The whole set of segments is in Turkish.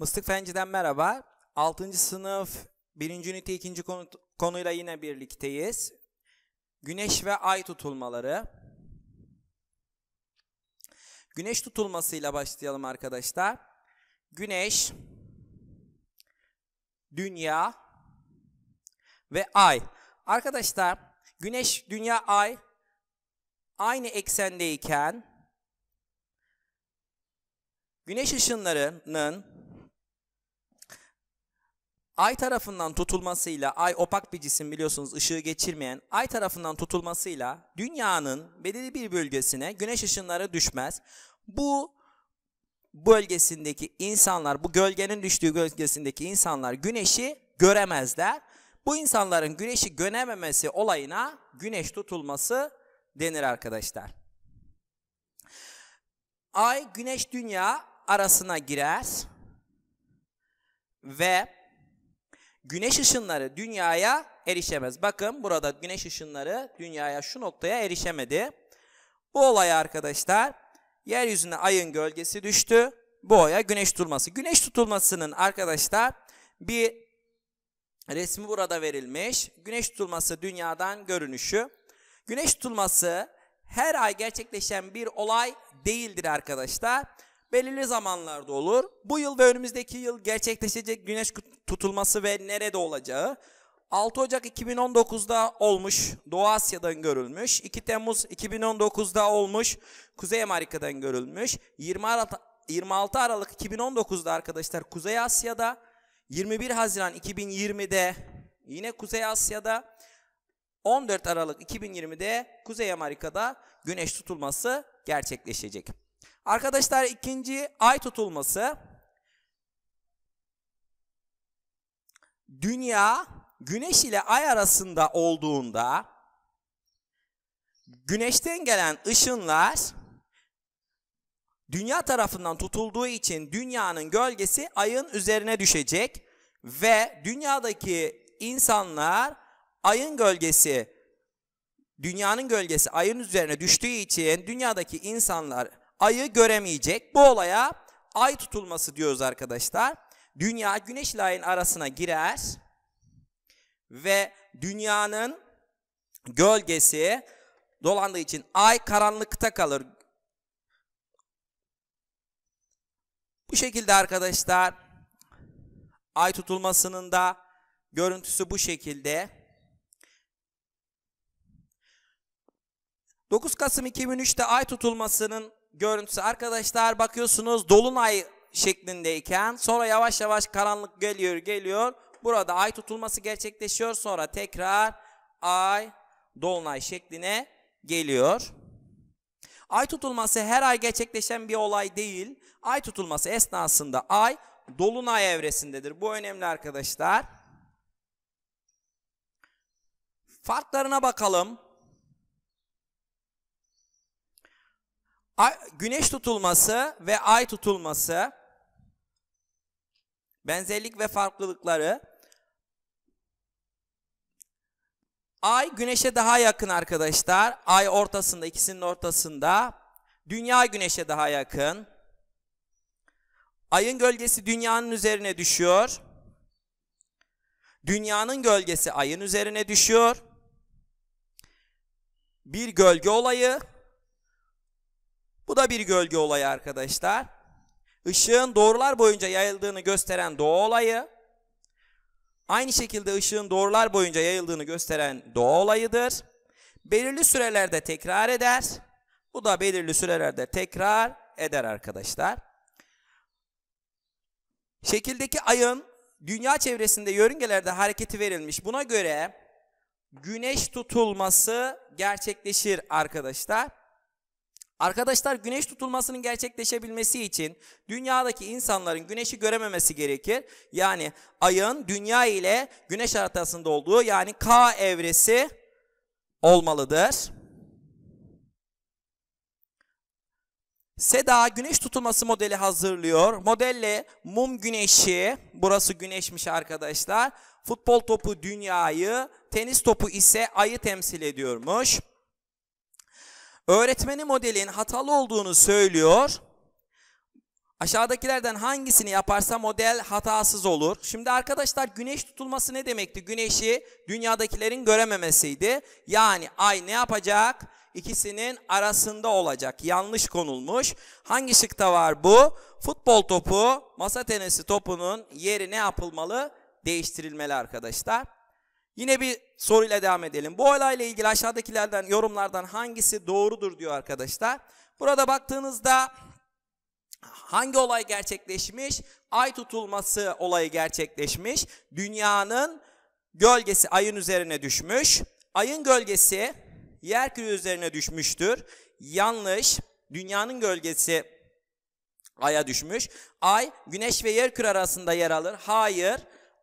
Mıstık Fenci'den merhaba. 6. sınıf 1. ünite 2. Konu, konuyla yine birlikteyiz. Güneş ve ay tutulmaları. Güneş tutulmasıyla başlayalım arkadaşlar. Güneş, dünya ve ay. Arkadaşlar güneş, dünya, ay aynı eksendeyken güneş ışınlarının Ay tarafından tutulmasıyla, ay opak bir cisim biliyorsunuz ışığı geçirmeyen, ay tarafından tutulmasıyla dünyanın belirli bir bölgesine güneş ışınları düşmez. Bu bölgesindeki insanlar, bu gölgenin düştüğü bölgesindeki insanlar güneşi göremezler. Bu insanların güneşi görememesi olayına güneş tutulması denir arkadaşlar. Ay, güneş, dünya arasına girer ve güneş ışınları dünyaya erişemez. Bakın burada güneş ışınları dünyaya şu noktaya erişemedi. Bu olay arkadaşlar yeryüzüne ayın gölgesi düştü. Bu olaya güneş tutulması. Güneş tutulmasının arkadaşlar bir resmi burada verilmiş. Güneş tutulması dünyadan görünüşü. Güneş tutulması her ay gerçekleşen bir olay değildir arkadaşlar belirli zamanlarda olur. Bu yıl ve önümüzdeki yıl gerçekleşecek güneş tutulması ve nerede olacağı 6 Ocak 2019'da olmuş Doğu Asya'dan görülmüş. 2 Temmuz 2019'da olmuş Kuzey Amerika'dan görülmüş. 26 Aralık 2019'da arkadaşlar Kuzey Asya'da 21 Haziran 2020'de yine Kuzey Asya'da 14 Aralık 2020'de Kuzey Amerika'da güneş tutulması gerçekleşecek. Arkadaşlar ikinci ay tutulması dünya güneş ile ay arasında olduğunda güneşten gelen ışınlar dünya tarafından tutulduğu için dünyanın gölgesi ayın üzerine düşecek ve dünyadaki insanlar ayın gölgesi dünyanın gölgesi ayın üzerine düştüğü için dünyadaki insanlar ayı göremeyecek. Bu olaya ay tutulması diyoruz arkadaşlar. Dünya güneş ile ayın arasına girer ve dünyanın gölgesi dolandığı için ay karanlıkta kalır. Bu şekilde arkadaşlar ay tutulmasının da görüntüsü bu şekilde. 9 Kasım 2003'te ay tutulmasının görüntüsü arkadaşlar bakıyorsunuz dolunay şeklindeyken sonra yavaş yavaş karanlık geliyor geliyor. Burada ay tutulması gerçekleşiyor sonra tekrar ay dolunay şekline geliyor. Ay tutulması her ay gerçekleşen bir olay değil. Ay tutulması esnasında ay dolunay evresindedir. Bu önemli arkadaşlar. Farklarına bakalım. güneş tutulması ve ay tutulması benzerlik ve farklılıkları Ay güneşe daha yakın arkadaşlar. Ay ortasında, ikisinin ortasında. Dünya güneşe daha yakın. Ayın gölgesi dünyanın üzerine düşüyor. Dünyanın gölgesi ayın üzerine düşüyor. Bir gölge olayı bu da bir gölge olayı arkadaşlar. Işığın doğrular boyunca yayıldığını gösteren doğa olayı. Aynı şekilde ışığın doğrular boyunca yayıldığını gösteren doğa olayıdır. Belirli sürelerde tekrar eder. Bu da belirli sürelerde tekrar eder arkadaşlar. Şekildeki ayın dünya çevresinde yörüngelerde hareketi verilmiş. Buna göre güneş tutulması gerçekleşir arkadaşlar. Arkadaşlar güneş tutulmasının gerçekleşebilmesi için dünyadaki insanların güneşi görememesi gerekir. Yani ayın dünya ile güneş haritasında olduğu yani K evresi olmalıdır. Seda güneş tutulması modeli hazırlıyor. Modelle mum güneşi, burası güneşmiş arkadaşlar. Futbol topu dünyayı, tenis topu ise ayı temsil ediyormuş öğretmeni modelin hatalı olduğunu söylüyor. Aşağıdakilerden hangisini yaparsa model hatasız olur. Şimdi arkadaşlar güneş tutulması ne demekti? Güneşi dünyadakilerin görememesiydi. Yani ay ne yapacak? İkisinin arasında olacak. Yanlış konulmuş. Hangi şıkta var bu? Futbol topu, masa tenisi topunun yeri ne yapılmalı? Değiştirilmeli arkadaşlar. Yine bir soruyla devam edelim. Bu olayla ilgili aşağıdakilerden yorumlardan hangisi doğrudur diyor arkadaşlar. Burada baktığınızda hangi olay gerçekleşmiş? Ay tutulması olayı gerçekleşmiş. Dünyanın gölgesi ayın üzerine düşmüş. Ayın gölgesi yerküre üzerine düşmüştür. Yanlış. Dünyanın gölgesi aya düşmüş. Ay güneş ve yerküre arasında yer alır. Hayır.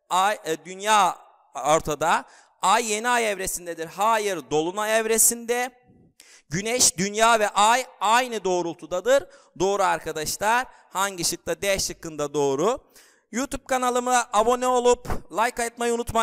Ay, e, dünya ortada. Ay yeni ay evresindedir. Hayır dolunay evresinde. Güneş, dünya ve ay aynı doğrultudadır. Doğru arkadaşlar. Hangi şıkta? D şıkkında doğru. YouTube kanalıma abone olup like etmeyi unutmayın.